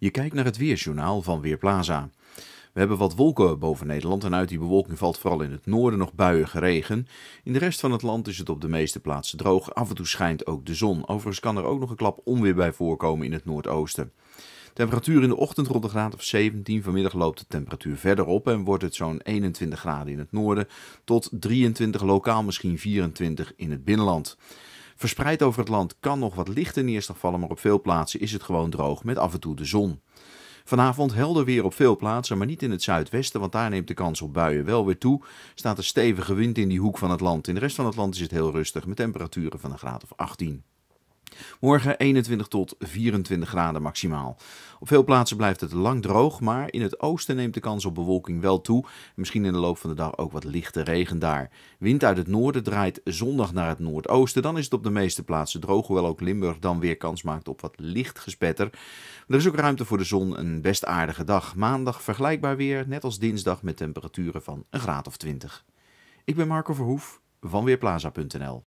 Je kijkt naar het weersjournaal van Weerplaza. We hebben wat wolken boven Nederland en uit die bewolking valt vooral in het noorden nog buien regen. In de rest van het land is het op de meeste plaatsen droog. Af en toe schijnt ook de zon. Overigens kan er ook nog een klap onweer bij voorkomen in het noordoosten. Temperatuur in de ochtend rond de graad of 17. Vanmiddag loopt de temperatuur verder op en wordt het zo'n 21 graden in het noorden tot 23, lokaal misschien 24 in het binnenland. Verspreid over het land kan nog wat lichte neerslag vallen, maar op veel plaatsen is het gewoon droog met af en toe de zon. Vanavond helder weer op veel plaatsen, maar niet in het zuidwesten, want daar neemt de kans op buien wel weer toe. Staat een stevige wind in die hoek van het land. In de rest van het land is het heel rustig, met temperaturen van een graad of 18. Morgen 21 tot 24 graden maximaal. Op veel plaatsen blijft het lang droog, maar in het oosten neemt de kans op bewolking wel toe. Misschien in de loop van de dag ook wat lichte regen daar. Wind uit het noorden draait zondag naar het noordoosten. Dan is het op de meeste plaatsen droog, hoewel ook Limburg dan weer kans maakt op wat licht gespetter. er is ook ruimte voor de zon, een best aardige dag. Maandag vergelijkbaar weer, net als dinsdag met temperaturen van een graad of 20. Ik ben Marco Verhoef van Weerplaza.nl.